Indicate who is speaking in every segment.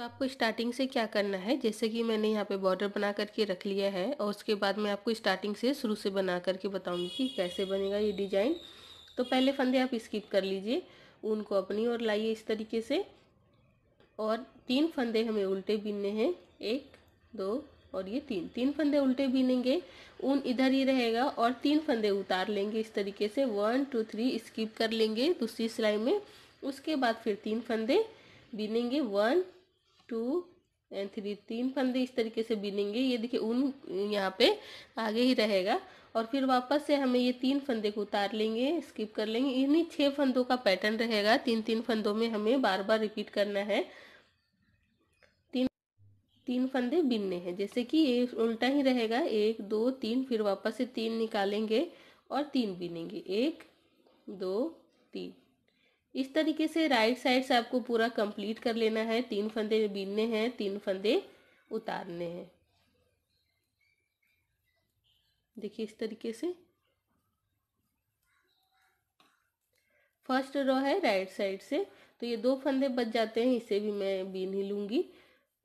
Speaker 1: तो आपको स्टार्टिंग से क्या करना है जैसे कि मैंने यहाँ पे बॉर्डर बना करके रख लिया है और उसके बाद मैं आपको स्टार्टिंग से शुरू से बना करके बताऊंगी कि कैसे बनेगा ये डिजाइन तो पहले फंदे आप स्किप कर लीजिए ऊन को अपनी ओर लाइए इस तरीके से और तीन फंदे हमें उल्टे बीनने हैं एक दो और ये तीन तीन फंदे उल्टे बीनेंगे ऊन इधर ही रहेगा और तीन फंदे उतार लेंगे इस तरीके से वन टू थ्री स्किप कर लेंगे दूसरी सिलाई में उसके बाद फिर तीन फंदे बीनेंगे वन टू एंड थ्री तीन फंदे इस तरीके से बिनेंगे ये देखिए ऊन यहाँ पे आगे ही रहेगा और फिर वापस से हमें ये तीन फंदे को उतार लेंगे स्किप कर लेंगे इन्हीं छह फंदों का पैटर्न रहेगा तीन तीन फंदों में हमें बार बार रिपीट करना है तीन तीन फंदे बिनने हैं जैसे कि ये उल्टा ही रहेगा एक दो तीन फिर वापस से तीन निकालेंगे और तीन बिनेंगे एक दो तीन इस तरीके से राइट साइड से आपको पूरा कंप्लीट कर लेना है तीन फंदे बीनने हैं तीन फंदे उतारने हैं देखिए इस तरीके से फर्स्ट रो है राइट साइड से तो ये दो फंदे बच जाते हैं इसे भी मैं बीन ही लूंगी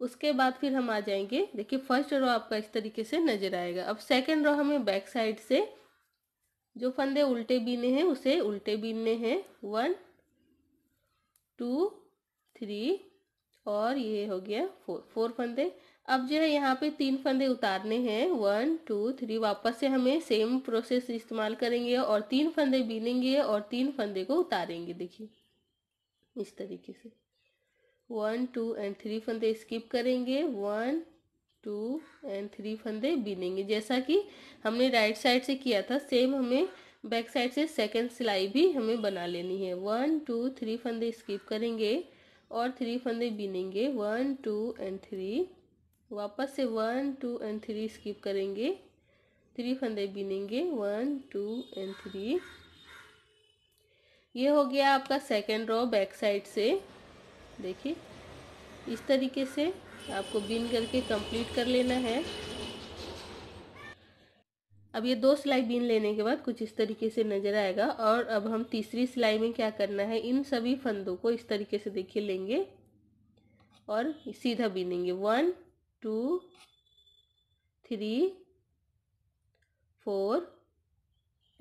Speaker 1: उसके बाद फिर हम आ जाएंगे देखिए फर्स्ट रो आपका इस तरीके से नजर आएगा अब सेकेंड रो हमें बैक साइड से जो फंदे उल्टे बीने हैं उसे उल्टे बीनने हैं वन टू थ्री और ये हो गया फोर फोर फंदे अब जो है यहाँ पे तीन फंदे उतारने हैं वन टू थ्री वापस से हमें सेम प्रोसेस इस्तेमाल करेंगे और तीन फंदे बीनेंगे और तीन फंदे को उतारेंगे देखिए इस तरीके से वन टू एंड थ्री फंदे स्किप करेंगे वन टू एंड थ्री फंदे बीनेंगे जैसा कि हमने राइट साइड से किया था सेम हमें बैक साइड से सेकेंड सिलाई भी हमें बना लेनी है वन टू थ्री फंदे स्किप करेंगे और थ्री फंदे बीनेंगे वन टू एंड थ्री वापस से one two and three skip करेंगे थ्री फंदे बीनेंगे वन टू एंड थ्री ये हो गया आपका सेकेंड रॉ बैक साइड से देखिए इस तरीके से आपको बीन करके कंप्लीट कर लेना है अब ये दो सिलाई बीन लेने के बाद कुछ इस तरीके से नजर आएगा और अब हम तीसरी सिलाई में क्या करना है इन सभी फंदों को इस तरीके से देखिए लेंगे और सीधा बीनेंगे one two three four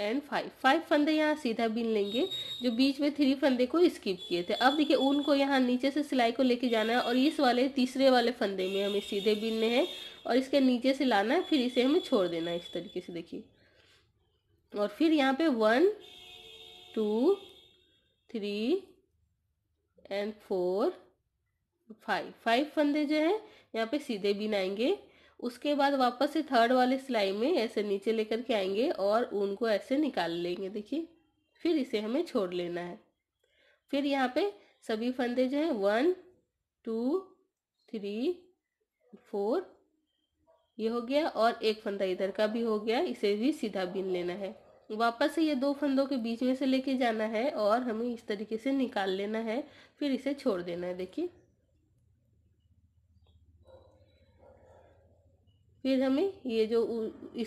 Speaker 1: and five five फंदे यहाँ सीधा बीन लेंगे जो बीच में थ्री फंदे को स्किप किए थे अब देखिए ऊन को यहाँ नीचे से सिलाई को लेके जाना है और इस वाले तीसरे वाले फंदे में हमें सीधे बीनने हैं और इसके नीचे से लाना है फिर इसे हमें छोड़ देना है इस तरीके से देखिए और फिर यहाँ पे one two three and four five five फंदे जो है यहाँ पे सीधे बिनाएंगे उसके बाद वापस से थर्ड वाले सिलाई में ऐसे नीचे लेकर के आएंगे और ऊन को ऐसे निकाल लेंगे देखिए फिर इसे हमें छोड़ लेना है फिर यहाँ पे सभी फंदे जो है वन टू थ्री फोर ये हो गया और एक फंदा इधर का भी हो गया इसे भी सीधा बीन लेना है वापस से ये दो फंदों के बीच में से लेके जाना है और हमें इस तरीके से निकाल लेना है फिर इसे छोड़ देना है देखिए फिर हमें ये जो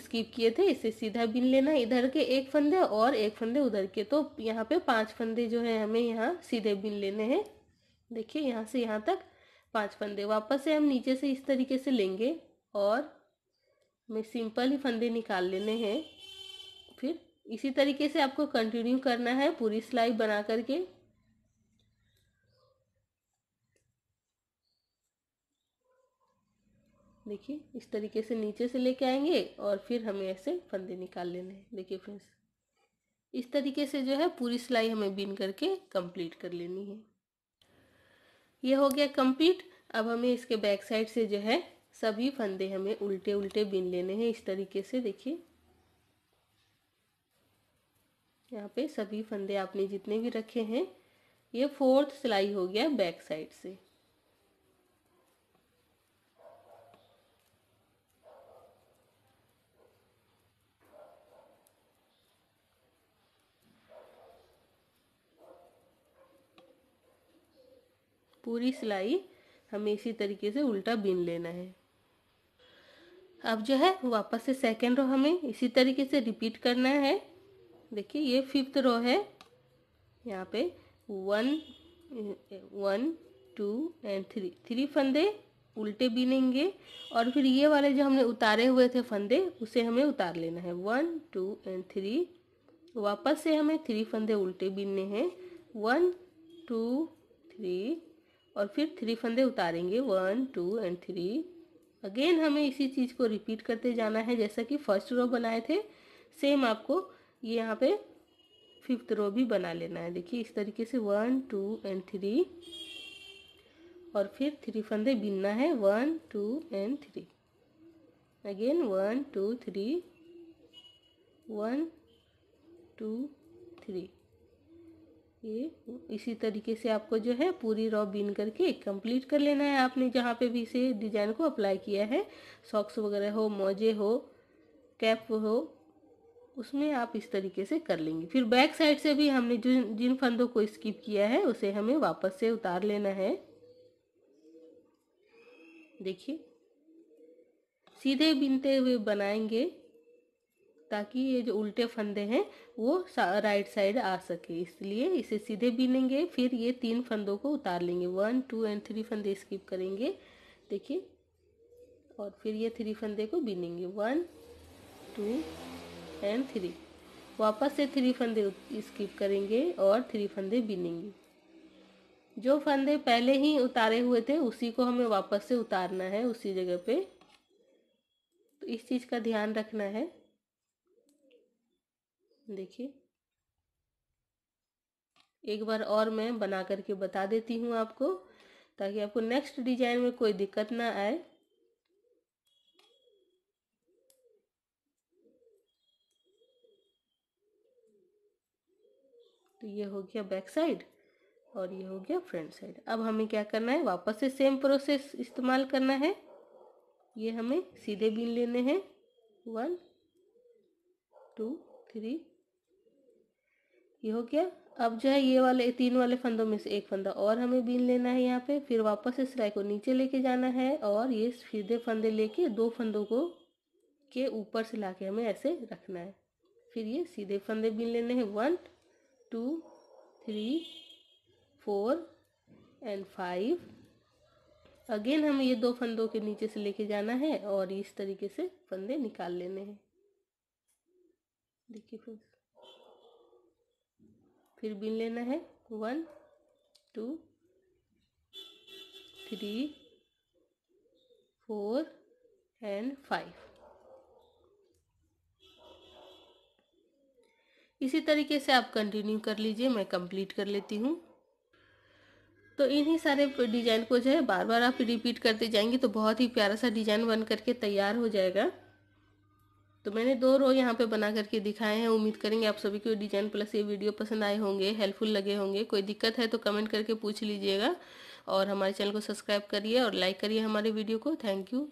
Speaker 1: स्किप किए थे इसे सीधा बिन लेना है इधर के एक फंदे और एक फंदे उधर के तो यहाँ पे पांच फंदे जो है हमें यहाँ सीधे बिन लेने हैं देखिए यहाँ से यहाँ तक पांच फंदे वापस से हम नीचे से इस तरीके से लेंगे और में सिंपल ही फंदे निकाल लेने हैं फिर इसी तरीके से आपको कंटिन्यू करना है पूरी सिलाई बना करके देखिए इस तरीके से नीचे से लेके आएंगे और फिर हमें ऐसे फंदे निकाल लेने हैं देखिए फ्रेंड्स इस तरीके से जो है पूरी सिलाई हमें बीन करके कंप्लीट कर लेनी है ये हो गया कंप्लीट अब हमें इसके बैक साइड से जो है सभी फंदे हमें उल्टे उल्टे बिन लेने हैं इस तरीके से देखिए यहाँ पे सभी फंदे आपने जितने भी रखे हैं ये फोर्थ सिलाई हो गया बैक साइड से पूरी सिलाई हमें इसी तरीके से उल्टा बिन लेना है अब जो है वापस से सेकेंड रो हमें इसी तरीके से रिपीट करना है देखिए ये फिफ्थ रो है यहाँ पे one one two and three three फंदे उल्टे बीनेंगे और फिर ये वाले जो हमने उतारे हुए थे फंदे उसे हमें उतार लेना है वन टू एंड थ्री वापस से हमें थ्री फंदे उल्टे बीनने हैं वन टू थ्री और फिर थ्री फंदे उतारेंगे one two and three again हमें इसी चीज़ को रिपीट करते जाना है जैसा कि फर्स्ट रो बनाए थे सेम आपको ये यहाँ पे फिफ्थ रो भी बना लेना है देखिए इस तरीके से वन टू एंड थ्री और फिर थ्री फंदे बिनना है one two and three again one two three one two three ये इसी तरीके से आपको जो है पूरी रॉ बीन करके कंप्लीट कर लेना है आपने जहाँ पे भी इसे डिजाइन को अप्लाई किया है सॉक्स वगैरह हो मोजे हो कैप हो उसमें आप इस तरीके से कर लेंगे फिर बैक साइड से भी हमने जो जिन फंदों को स्किप किया है उसे हमें वापस से उतार लेना है देखिए सीधे बिनते हुए बनाएंगे ताकि ये जो उल्टे फंदे हैं वो राइट साइड आ सके इसलिए इसे सीधे बीनेंगे फिर ये तीन फंदों को उतार लेंगे वन टू एंड थ्री फंदे स्किप करेंगे देखिए और फिर ये थ्री फंदे को बीनेंगे वन टू एंड थ्री वापस से थ्री फंदे स्किप करेंगे और थ्री फंदे बीनेंगे जो फंदे पहले ही उतारे हुए थे उसी को हमें वापस से उतारना है उसी जगह पे तो इस चीज़ का ध्यान रखना है देखिए एक बार और मैं बना करके बता देती हूँ आपको ताकि आपको नेक्स्ट डिजाइन में कोई दिक्कत ना आए तो ये हो गया बैक साइड और ये हो गया फ्रंट साइड अब हमें क्या करना है वापस से सेम प्रोसेस इस्तेमाल करना है ये हमें सीधे बीन लेने हैं वन टू थ्री ये हो गया अब जो है ये वाले तीन वाले फंदों में से एक फंदा और हमें बीन लेना है यहाँ पे फिर वापस इस सिलाई को नीचे लेके जाना है और ये सीधे फंदे लेके दो फंदों को के ऊपर से ला हमें ऐसे रखना है फिर ये सीधे फंदे बीन लेने हैं one two three four and five again हमें ये दो फंदों के नीचे से लेके जाना है और इस तरीके से फंदे निकाल लेने हैं देखिए फ्रेंड्स फिर बिन लेना है one two three four and five इसी तरीके से आप कंटिन्यू कर लीजिए मैं कंप्लीट कर लेती हूँ तो इन्हीं सारे डिज़ाइन को जो है बार बार आप रिपीट करते जाएंगे तो बहुत ही प्यारा सा डिज़ाइन बन करके तैयार हो जाएगा तो मैंने दो रो यहाँ पे बना करके दिखाए हैं उम्मीद करेंगे आप सभी को डिजाइन प्लस ये वीडियो पसंद आए होंगे हेल्पफुल लगे होंगे कोई दिक्कत है तो कमेंट करके पूछ लीजिएगा और हमारे चैनल को सब्सक्राइब करिए और लाइक करिए हमारे वीडियो को थैंक यू